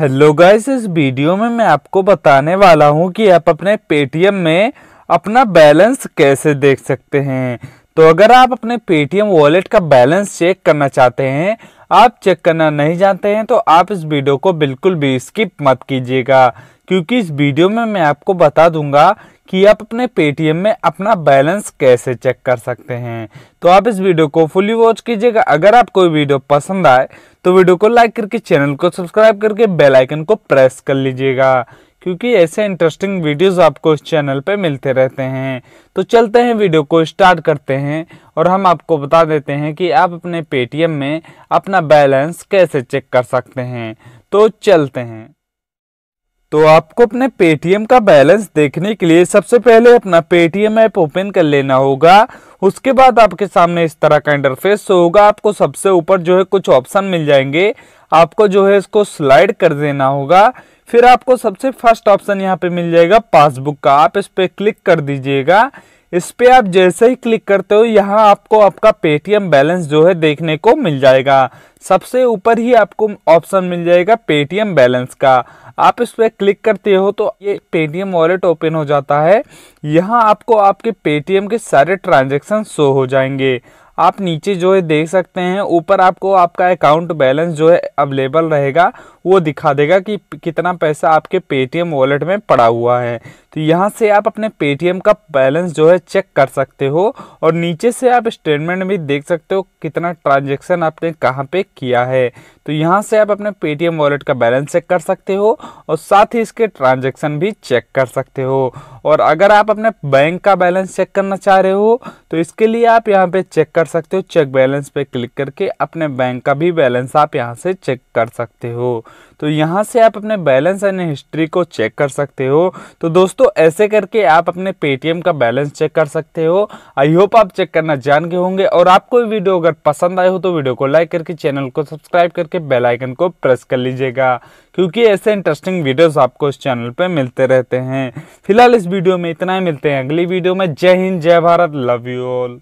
hello guys इस video में मैं आपको बताने वाला हूं कि आप अपने पेटीएम में अपना बैलेंस कैसे देख सकते हैं तो अगर आप अपने पेटीएम वॉलेट का बैलेंस चेक करना चाहते हैं आप चेक करना नहीं जानते हैं तो आप इस वीडियो को बिल्कुल भी स्किप मत कीजिएगा क्योंकि इस वीडियो में मैं आपको बता दूंगा कि आप अपने पेटीएम में अपना बैलेंस कैसे चेक कर सकते हैं तो आप इस वीडियो को फुली वॉच कीजिएगा अगर आपको वीडियो पसंद आए तो वीडियो को लाइक करके चैनल को सब्सक्राइब करके बेल आइकन को प्रेस कर लीजिएगा क्योंकि ऐसे इंटरेस्टिंग वीडियोस आपको इस चैनल पे मिलते रहते हैं तो चलते हैं वीडियो को स्टार्ट करते हैं और हम आपको बता देते हैं कि आप अपने पेटीएम में अपना बैलेंस कैसे चेक कर सकते हैं तो चलते हैं तो आपको अपने पेटीएम का बैलेंस देखने के लिए सबसे पहले अपना पेटीएम ऐप ओपन कर लेना होगा उसके बाद आपके सामने इस तरह का इंटरफेस होगा आपको सबसे ऊपर जो है कुछ ऑप्शन मिल जाएंगे आपको जो है इसको स्लाइड कर देना होगा फिर आपको सबसे फर्स्ट ऑप्शन यहाँ पे मिल जाएगा पासबुक का आप इस पर क्लिक कर दीजिएगा इस पर आप जैसे ही क्लिक करते हो यहाँ आपको आपका पेटीएम बैलेंस जो है देखने को मिल जाएगा सबसे ऊपर ही आपको ऑप्शन मिल जाएगा पेटीएम बैलेंस का आप इस पर क्लिक करते हो तो ये पेटीएम वॉलेट ओपन हो जाता है यहाँ आपको आपके पेटीएम के सारे ट्रांजेक्शन शो हो जाएंगे आप नीचे जो है देख सकते हैं ऊपर आपको आपका अकाउंट बैलेंस जो है अवेलेबल रहेगा वो दिखा देगा कि कितना पैसा आपके पेटीएम वॉलेट में पड़ा हुआ है तो यहाँ से आप अपने पेटीएम का बैलेंस जो है चेक कर सकते हो और नीचे से आप स्टेटमेंट भी देख सकते हो कितना ट्रांजेक्शन आपने कहाँ पे किया है तो यहाँ से आप अपने पेटीएम वॉलेट का बैलेंस चेक कर सकते हो और साथ ही इसके ट्रांजेक्शन भी चेक कर सकते हो और अगर आप अपने बैंक का बैलेंस चेक करना चाह रहे हो तो इसके लिए आप यहाँ पे चेक कर सकते हो चेक बैलेंस पे क्लिक करके अपने बैंक का भी बैलेंस आप यहाँ से चेक कर सकते हो तो यहाँ से आप अपने बैलेंस एंड हिस्ट्री को चेक कर सकते हो तो दोस्तों ऐसे करके आप अपने पेटीएम का बैलेंस चेक कर सकते हो आई होप आप चेक करना जान गए होंगे और आपको वीडियो अगर पसंद आए हो तो वीडियो को लाइक करके चैनल को सब्सक्राइब करके बेल आइकन को प्रेस कर लीजिएगा क्योंकि ऐसे इंटरेस्टिंग वीडियोस आपको इस चैनल पर मिलते रहते हैं फिलहाल इस वीडियो में इतना ही मिलते हैं अगली वीडियो में जय हिंद जय भारत लव यू ऑल